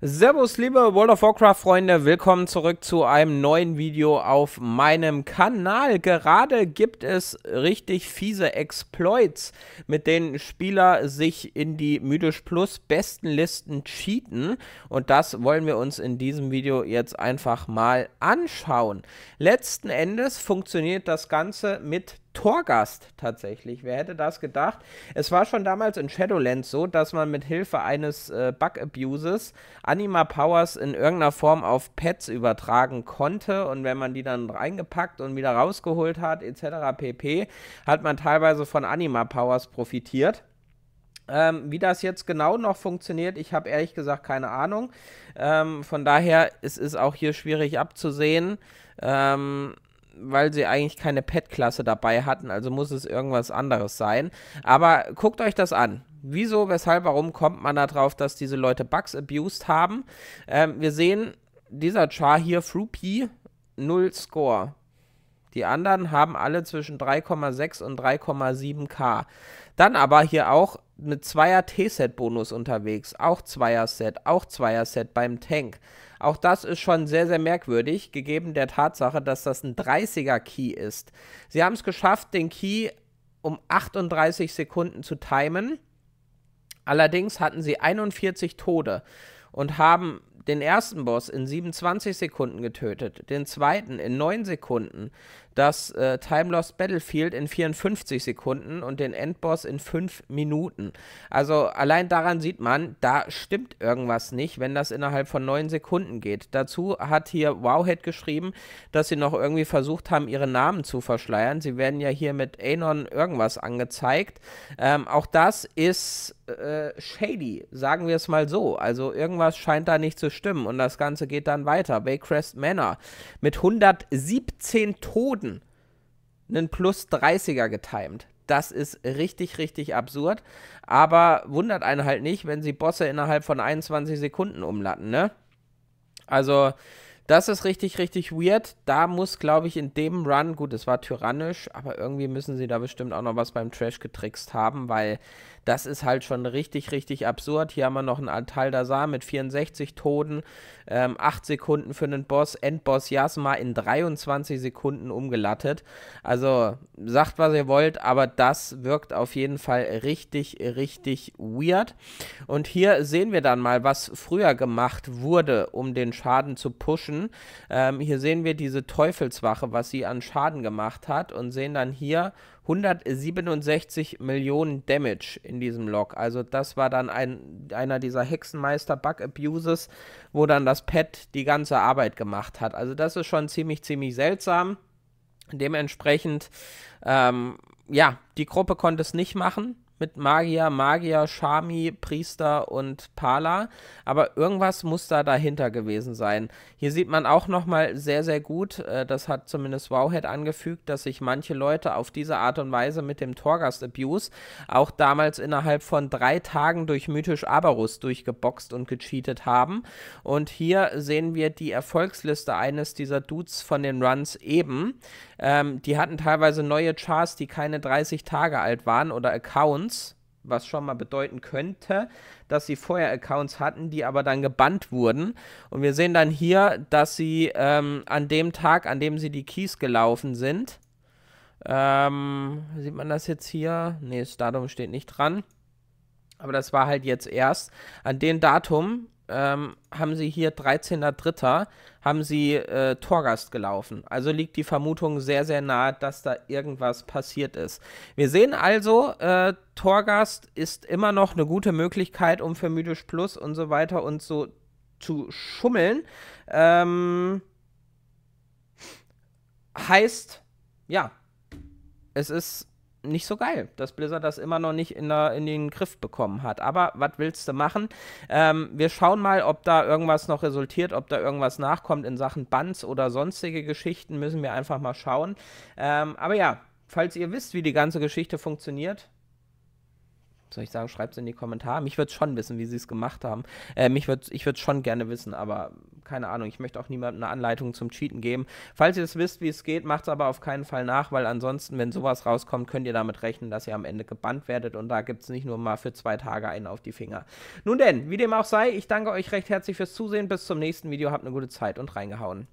Servus, liebe World of Warcraft-Freunde, willkommen zurück zu einem neuen Video auf meinem Kanal. Gerade gibt es richtig fiese Exploits, mit denen Spieler sich in die Mythisch Plus Bestenlisten cheaten. Und das wollen wir uns in diesem Video jetzt einfach mal anschauen. Letzten Endes funktioniert das Ganze mit Torgast tatsächlich. Wer hätte das gedacht? Es war schon damals in Shadowlands so, dass man mit Hilfe eines äh, Bug Abuses Anima Powers in irgendeiner Form auf Pets übertragen konnte und wenn man die dann reingepackt und wieder rausgeholt hat, etc. pp, hat man teilweise von Anima Powers profitiert. Ähm, wie das jetzt genau noch funktioniert, ich habe ehrlich gesagt keine Ahnung. Ähm, von daher es ist es auch hier schwierig abzusehen. Ähm, weil sie eigentlich keine Pet-Klasse dabei hatten, also muss es irgendwas anderes sein. Aber guckt euch das an. Wieso, weshalb, warum kommt man darauf, dass diese Leute Bugs abused haben? Ähm, wir sehen, dieser Char hier, Frupi, 0 Score. Die anderen haben alle zwischen 3,6 und 3,7k. Dann aber hier auch mit Zweier T-Set-Bonus unterwegs, auch Zweier-Set, auch Zweier-Set beim Tank. Auch das ist schon sehr, sehr merkwürdig, gegeben der Tatsache, dass das ein 30er-Key ist. Sie haben es geschafft, den Key um 38 Sekunden zu timen. Allerdings hatten sie 41 Tode und haben den ersten Boss in 27 Sekunden getötet, den zweiten in 9 Sekunden, das äh, Time Lost Battlefield in 54 Sekunden und den Endboss in 5 Minuten. Also allein daran sieht man, da stimmt irgendwas nicht, wenn das innerhalb von 9 Sekunden geht. Dazu hat hier Wowhead geschrieben, dass sie noch irgendwie versucht haben, ihre Namen zu verschleiern. Sie werden ja hier mit Anon irgendwas angezeigt. Ähm, auch das ist äh, shady, sagen wir es mal so. Also irgendwas scheint da nicht zu stimmen und das Ganze geht dann weiter. Baycrest Manor mit 117 Toten einen plus 30er getimed. Das ist richtig, richtig absurd. Aber wundert einen halt nicht, wenn sie Bosse innerhalb von 21 Sekunden umlatten, ne? Also, das ist richtig, richtig weird. Da muss, glaube ich, in dem Run, gut, es war tyrannisch, aber irgendwie müssen sie da bestimmt auch noch was beim Trash getrickst haben, weil das ist halt schon richtig, richtig absurd. Hier haben wir noch einen Antal Dazar mit 64 Toten, ähm, 8 Sekunden für einen Boss, Endboss Yasma in 23 Sekunden umgelattet. Also sagt, was ihr wollt, aber das wirkt auf jeden Fall richtig, richtig weird. Und hier sehen wir dann mal, was früher gemacht wurde, um den Schaden zu pushen. Ähm, hier sehen wir diese Teufelswache, was sie an Schaden gemacht hat und sehen dann hier 167 Millionen Damage in diesem Log. Also das war dann ein, einer dieser Hexenmeister-Bug-Abuses, wo dann das Pad die ganze Arbeit gemacht hat. Also das ist schon ziemlich, ziemlich seltsam. Dementsprechend, ähm, ja, die Gruppe konnte es nicht machen mit Magier, Magier, Shami, Priester und Pala, aber irgendwas muss da dahinter gewesen sein. Hier sieht man auch nochmal sehr, sehr gut, äh, das hat zumindest Wowhead angefügt, dass sich manche Leute auf diese Art und Weise mit dem Torgast-Abuse auch damals innerhalb von drei Tagen durch mythisch Aberus durchgeboxt und gecheatet haben. Und hier sehen wir die Erfolgsliste eines dieser Dudes von den Runs eben. Ähm, die hatten teilweise neue Chars, die keine 30 Tage alt waren oder Accounts Accounts, was schon mal bedeuten könnte, dass sie vorher Accounts hatten, die aber dann gebannt wurden. Und wir sehen dann hier, dass sie ähm, an dem Tag, an dem sie die Keys gelaufen sind, ähm, sieht man das jetzt hier? Ne, das Datum steht nicht dran. Aber das war halt jetzt erst. An dem Datum ähm, haben sie hier 13.3. haben sie äh, Torgast gelaufen. Also liegt die Vermutung sehr, sehr nahe, dass da irgendwas passiert ist. Wir sehen also, äh, Torgast ist immer noch eine gute Möglichkeit, um für Mythisch Plus und so weiter und so zu schummeln. Ähm, heißt, ja, es ist nicht so geil, dass Blizzard das immer noch nicht in, der, in den Griff bekommen hat. Aber was willst du machen? Ähm, wir schauen mal, ob da irgendwas noch resultiert, ob da irgendwas nachkommt in Sachen Bands oder sonstige Geschichten. Müssen wir einfach mal schauen. Ähm, aber ja, falls ihr wisst, wie die ganze Geschichte funktioniert, soll ich sagen, schreibt es in die Kommentare. Mich würde schon wissen, wie sie es gemacht haben. Äh, mich würd, ich würde schon gerne wissen, aber keine Ahnung. Ich möchte auch niemandem eine Anleitung zum Cheaten geben. Falls ihr es wisst, wie es geht, macht es aber auf keinen Fall nach, weil ansonsten, wenn sowas rauskommt, könnt ihr damit rechnen, dass ihr am Ende gebannt werdet und da gibt es nicht nur mal für zwei Tage einen auf die Finger. Nun denn, wie dem auch sei, ich danke euch recht herzlich fürs Zusehen. Bis zum nächsten Video. Habt eine gute Zeit und reingehauen.